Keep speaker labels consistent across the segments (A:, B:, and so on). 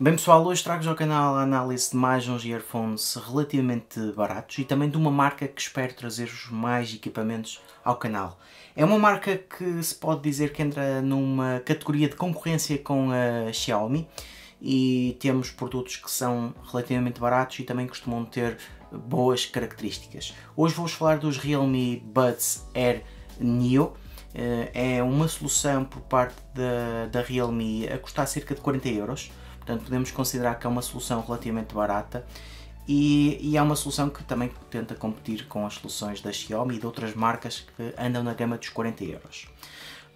A: Bem pessoal, hoje trago-vos ao canal a análise de mais uns earphones relativamente baratos e também de uma marca que espero trazer-vos mais equipamentos ao canal. É uma marca que se pode dizer que entra numa categoria de concorrência com a Xiaomi e temos produtos que são relativamente baratos e também costumam ter boas características. Hoje vou-vos falar dos Realme Buds Air Neo eh, é uma solução por parte da, da Realme a custar cerca de 40 euros, portanto podemos considerar que é uma solução relativamente barata e, e, é uma solução que também tenta competir com as soluções da Xiaomi e de outras marcas que andam na gama dos 40 euros.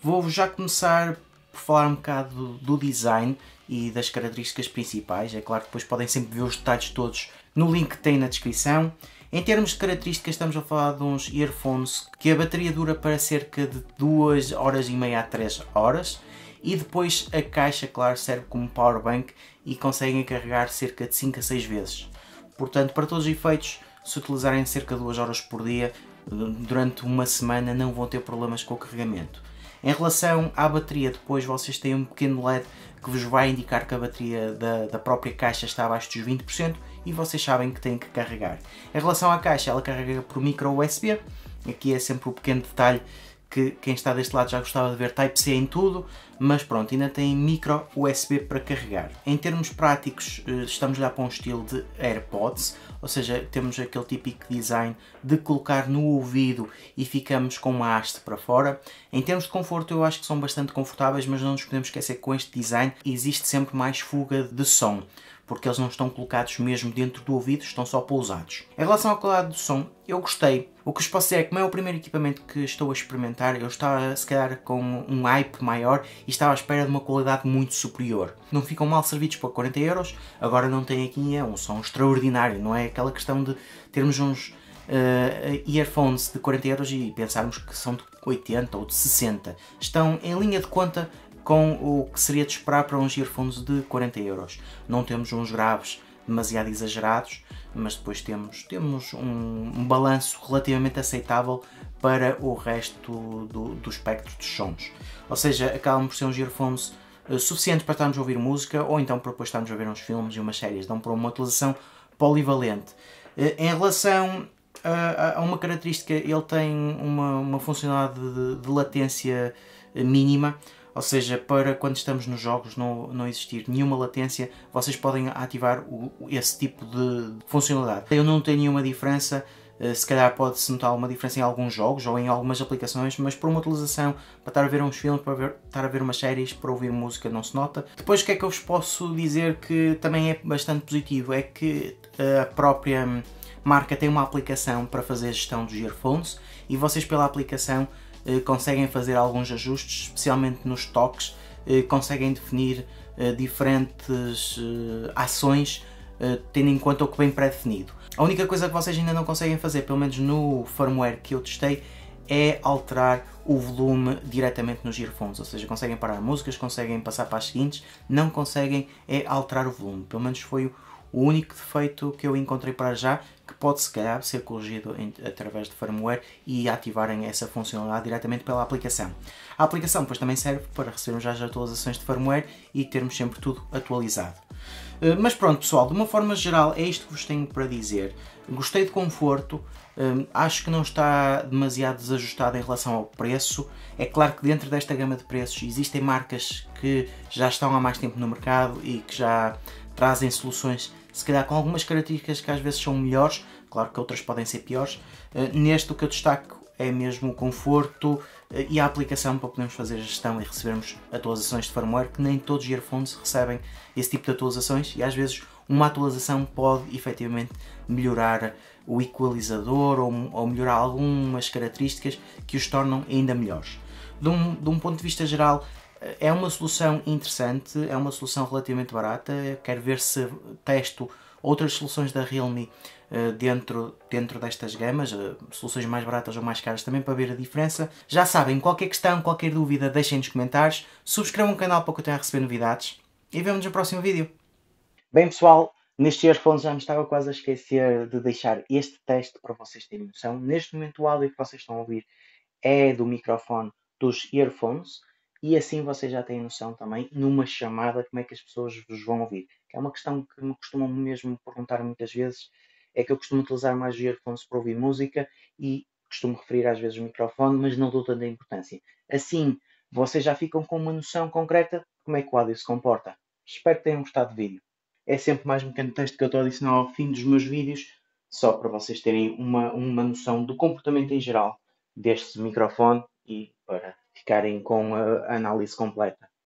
A: Vou já começar por falar um bocado do, do design e das características principais. É claro que depois podem sempre ver os detalhes todos no link que tem na descrição. Em termos de características, estamos a falar de uns earphones que a bateria dura para cerca de 2 horas e meia a 3 horas e depois a caixa, claro, serve como powerbank e conseguem carregar cerca de 5 a 6 vezes. Portanto, para todos os efeitos, se utilizarem cerca de 2 horas por dia, durante uma semana não vão ter problemas com o carregamento. Em relação à bateria, depois vocês têm um pequeno LED que vos vai indicar que a bateria da, da própria caixa está abaixo dos 20%, e vocês sabem que têm que carregar. Em relação à caixa, ela carrega por micro USB, aqui é sempre o um pequeno detalhe que quem está deste lado já gostava de ver Type-C em tudo, mas pronto, ainda tem micro USB para carregar. Em termos práticos, eh, estamos já para um estilo de AirPods, ou seja, temos aquele típico design de colocar no ouvido e ficamos com uma haste para fora. Em termos de conforto, eu acho que são bastante confortáveis, mas não nos podemos esquecer que com este design existe sempre mais fuga de som, porque eles não estão colocados mesmo dentro do ouvido, estão só pousados. Em relação ao qualidade do som, eu gostei. O que os posso dizer é que, como é o primeiro equipamento que estou a experimentar, eu estava se calhar com um hype maior e estava à espera de uma qualidade muito superior. Não ficam mal servidos por 40 euros, agora não tem aqui é um som extraordinário, não é aquela questão de termos uns uh, earphones de 40 euros e pensarmos que são de 80 ou de 60. Estão em linha de conta com o que seria de esperar para uns earphones de 40 euros. Não temos uns graves demasiado exagerados, mas depois temos, temos um, um balanço relativamente aceitável para o resto do, do espectro dos sons. Ou seja, acabam por ser uns earphones eh, suficientes para estarmos a ouvir música ou então para depois estarmos a ver uns filmes e umas séries, dão para uma utilização polivalente. Eh, em relação a, a, uma característica, ele tem uma, uma funcionalidade de, de latência mínima, ou seja, para quando estamos nos jogos não, não existir nenhuma latência, vocês podem ativar o, esse tipo de funcionalidade. Eu não tenho nenhuma diferença, eh, se calhar pode-se notar uma diferença em alguns jogos ou em algumas aplicações, mas para uma utilização, para estar a ver uns filmes, para ver, estar a ver umas séries, para ouvir música, não se nota. Depois, o que é que eu vos posso dizer que também é bastante positivo? É que eh, a própria marca tem uma aplicação para fazer a gestão dos earphones e vocês, pela aplicação, eh, conseguem fazer alguns ajustes, especialmente nos toques, eh, conseguem definir eh, diferentes ações tendo em conta o que vem pré-definido. A única coisa que vocês ainda não conseguem fazer, pelo menos no firmware que eu testei, é alterar o volume diretamente nos earphones, ou seja, conseguem parar músicas, conseguem passar para as seguintes, não conseguem é alterar o volume, pelo menos foi o o único defeito que eu encontrei para já, que pode se calhar ser corrigido em, através de firmware e ativarem essa funcionalidade diretamente pela aplicação. A aplicação pois também serve para recebermos as atualizações de firmware e termos sempre tudo atualizado. Eh, mas pronto pessoal, de uma forma geral é isto que vos tenho para dizer. Gostei de conforto, eh, acho que não está demasiado desajustado em relação ao preço. É claro que dentro desta gama de preços existem marcas que já estão há mais tempo no mercado e que já trazem soluções se calhar com algumas características que às vezes são melhores, claro que outras podem ser piores. Eh, neste o que eu destaco é mesmo o conforto eh, e a aplicação para podermos fazer a gestão e recebermos atualizações de firmware, que nem todos os earphones recebem esse tipo de atualizações e às vezes uma atualização pode efetivamente melhorar o equalizador ou, ou melhorar algumas características que os tornam ainda melhores. De um, de um ponto de vista geral, é uma solução interessante, é uma solução relativamente barata. Quero ver se testo outras soluções da Realme eh, dentro, dentro destas gamas, eh, soluções mais baratas ou mais caras também para ver a diferença. Já sabem, qualquer questão, qualquer dúvida, deixem nos comentários. Subscrevam o canal para continuar a receber novidades e vemos no próximo vídeo. Bem pessoal, Nestes earphones já me estava quase a esquecer de deixar este teste para vocês terem noção. Neste momento o áudio que vocês estão a ouvir é do microfone dos earphones. E assim vocês já têm noção também, numa chamada, como é que as pessoas vos vão ouvir. Que é uma questão que me costumam mesmo perguntar muitas vezes, é que eu costumo utilizar mais earphones para ouvir música e costumo referir às vezes o microfone, mas não dou tanta importância. Assim, vocês já ficam com uma noção concreta de como é que o áudio se comporta. Espero que tenham gostado do vídeo. É sempre mais um pequeno texto que eu estou a adicionar ao fim dos meus vídeos, só para vocês terem uma, uma noção do comportamento em geral deste microfone e para ficarem com a análise completa.